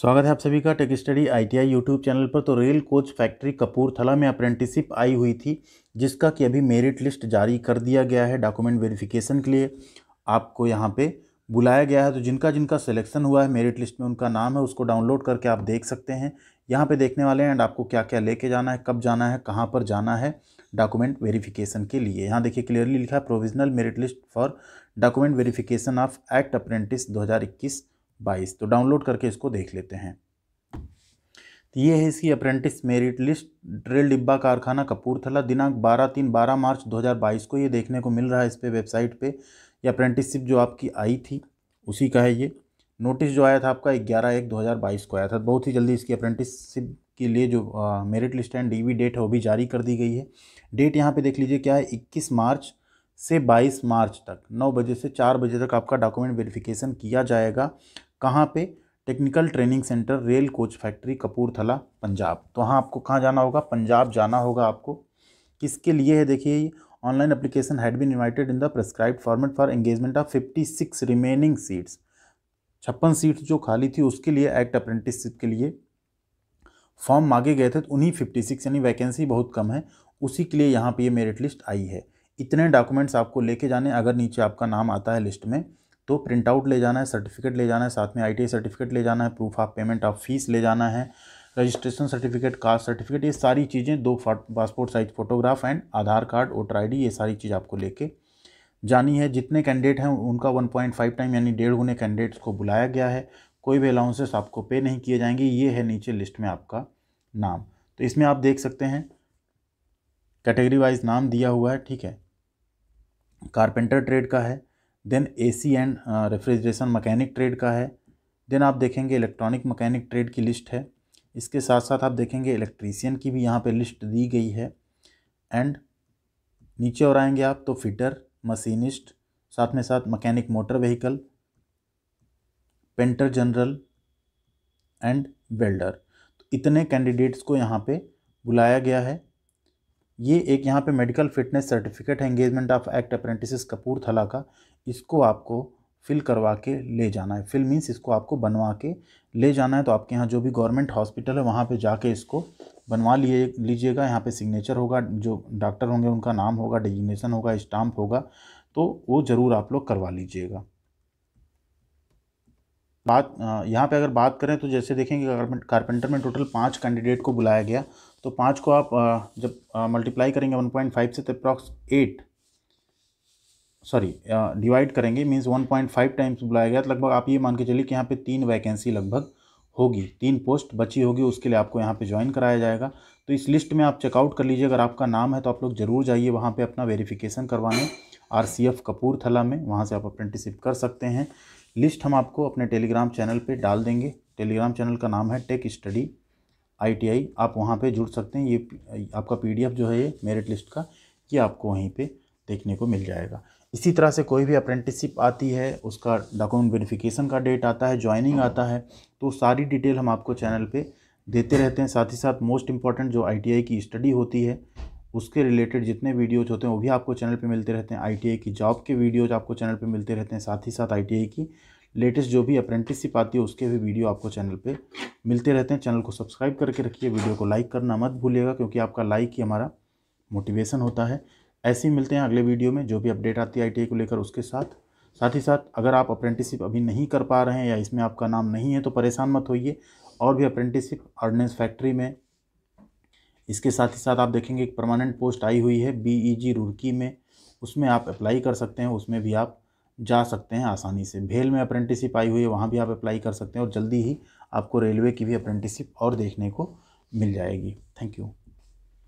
स्वागत है आप सभी का tech study ITI YouTube channel पर तो रेल कोच फैक्ट्री कपूरथला में अप्रेंटिसिप आई हुई थी जिसका कि अभी मेरिट लिस्ट जारी कर दिया गया है डॉक्यूमेंट वेरिफिकेशन के लिए आपको यहाँ पे बुलाया गया है तो जिनका जिनका सिलेक्शन हुआ है मेरिट लिस्ट में उनका नाम है उसको डाउनलोड करके आप देख सकते हैं यहाँ पर देखने वाले हैं एंड आपको क्या क्या लेके जाना है कब जाना है कहाँ पर जाना है डॉक्यूमेंट वेरीफिकेशन के लिए यहाँ देखिए क्लियरली लिखा है provisional merit list for document verification of act apprentice दो बाईस तो डाउनलोड करके इसको देख लेते हैं तो ये है इसकी अप्रेंटिस मेरिट लिस्ट ड्रिल डिब्बा कारखाना कपूरथला दिनांक बारह तीन बारह मार्च दो हज़ार बाईस को ये देखने को मिल रहा है इस पर वेबसाइट पर यह अप्रेंटिसशिप जो आपकी आई थी उसी का है ये नोटिस जो आया था आपका ग्यारह एक दो हज़ार बाईस को आया था बहुत ही जल्दी इसकी अप्रेंटिसशिप के लिए जो merit list and the date है वो भी जारी कर दी गई है डेट यहाँ पर देख लीजिए क्या है इक्कीस मार्च से बाईस मार्च तक नौ बजे से चार बजे तक आपका डॉक्यूमेंट वेरिफिकेशन किया जाएगा कहाँ पे technical training centre rail coach factory Kapurthala Punjab तो हाँ आपको कहाँ जाना होगा पंजाब जाना होगा आपको किसके लिए है देखिए online application had been invited in the prescribe format for engagement of fifty six remaining seats छप्पन सीट्स जो खाली थी उसके लिए एक्ट अप्रेंटिसशिप के लिए फॉर्म मांगे गए थे तो उन्हीं फिफ्टी सिक्स यानी वैकेंसी बहुत कम है उसी के लिए यहाँ पे ये मेरिट लिस्ट आई है इतने डॉक्यूमेंट्स आपको लेके जाने अगर नीचे आपका नाम आता है लिस्ट में तो प्रिंट आउट ले जाना है सर्टिफिकेट ले जाना है साथ में आई सर्टिफिकेट ले जाना है proof of payment of fees ले जाना है रजिस्ट्रेशन सर्टिफिकेट कास्ट सर्टिफिकेट ये सारी चीज़ें दो passport size photograph and Aadhaar card voter I ये सारी चीज़ आपको लेके जानी है जितने कैंडिडेट हैं उनका 1.5 टाइम यानी डेढ़ गुने कैंडिडेट्स को बुलाया गया है कोई भी अलाउंसेस आपको पे नहीं किए जाएंगे ये है नीचे लिस्ट में आपका नाम तो इसमें आप देख सकते हैं कैटेगरी वाइज नाम दिया हुआ है ठीक है कारपेंटर ट्रेड का है then AC and refrigeration mechanic trade का है देन आप देखेंगे इलेक्ट्रॉनिक मकैनिक ट्रेड की लिस्ट है इसके साथ साथ आप देखेंगे इलेक्ट्रीसियन की भी यहाँ पे लिस्ट दी गई है एंड नीचे और आएंगे आप तो फिटर मशीनिस्ट साथ में साथ mechanic motor vehicle painter general and welder तो इतने कैंडिडेट्स को यहाँ पे बुलाया गया है ये एक यहाँ पे मेडिकल फिटनेस सर्टिफिकेट है engagement of act apprentice Kapurthala का इसको आपको फिल करवा के ले जाना है फिल मीन्स इसको आपको बनवा के ले जाना है तो आपके यहाँ जो भी गवर्नमेंट हॉस्पिटल है वहाँ पे जाके इसको बनवा लिए लीजिएगा यहाँ पे सिग्नेचर होगा जो डॉक्टर होंगे उनका नाम होगा डेजिग्नेशन होगा स्टाम्प होगा तो वो ज़रूर आप लोग करवा लीजिएगा बात यहाँ पे अगर बात करें तो जैसे देखेंगे कारपेंटर में टोटल पाँच कैंडिडेट को बुलाया गया तो पाँच को आप जब मल्टीप्लाई करेंगे वन पॉइंट फाइव से तो अप्रॉक्स एट सॉरी डिवाइड करेंगे means one point five times बुलाया गया तो लगभग आप ये मान के चलिए कि यहाँ पे तीन वैकेंसी लगभग होगी तीन पोस्ट बची होगी उसके लिए आपको यहाँ पे ज्वाइन कराया जाएगा तो इस लिस्ट में आप चेकआउट कर लीजिए अगर आपका नाम है तो आप लोग ज़रूर जाइए वहाँ पे अपना वेरिफिकेशन करवाने आर सी एफ कपूरथला में वहाँ से आप अप्रेंटिसिप कर सकते हैं लिस्ट हम आपको अपने टेलीग्राम चैनल पे डाल देंगे टेलीग्राम चैनल का नाम है टेक स्टडी आईटीआई आप वहाँ पे जुड़ सकते हैं ये आपका पीडीएफ जो है ये मेरिट लिस्ट का ये आपको वहीं पे देखने को मिल जाएगा इसी तरह से कोई भी अप्रेंटिसशिप आती है उसका डॉक्यूमेंट वेरिफिकेशन का डेट आता है ज्वाइनिंग आता है तो सारी डिटेल हम आपको चैनल पर देते रहते हैं साथ ही साथ मोस्ट इम्पॉर्टेंट जो आई की स्टडी होती है उसके रिलेटेड जितने वीडियोज होते हैं वो भी आपको चैनल पे मिलते रहते हैं आई की जॉब के वीडियोज आपको चैनल पे मिलते रहते हैं साथ ही साथ आई की लेटेस्ट जो भी अप्रेंटिसशिप आती है उसके भी वीडियो आपको चैनल पे मिलते रहते हैं चैनल को सब्सक्राइब करके रखिए वीडियो को लाइक करना मत भूलिएगा क्योंकि आपका लाइक ही हमारा मोटिवेशन होता है ऐसे ही मिलते हैं अगले वीडियो में जो भी अपडेट आती है आई को लेकर उसके साथ साथ ही साथ अगर आप अप्रेंटिसशिप अभी नहीं कर पा रहे हैं या इसमें आपका नाम नहीं है तो परेशान मत होइए और भी अप्रेंटिसशिप ऑर्डिनेंस फैक्ट्री में इसके साथ ही साथ आप देखेंगे एक परमानेंट पोस्ट आई हुई है बी ई जी रुड़की में उसमें आप अप्लाई कर सकते हैं उसमें भी आप जा सकते हैं आसानी से भेल में अप्रेंटिसिप आई हुई है वहाँ भी आप अप्लाई कर सकते हैं और जल्दी ही आपको रेलवे की भी अप्रेंटिसिप और देखने को मिल जाएगी थैंक यू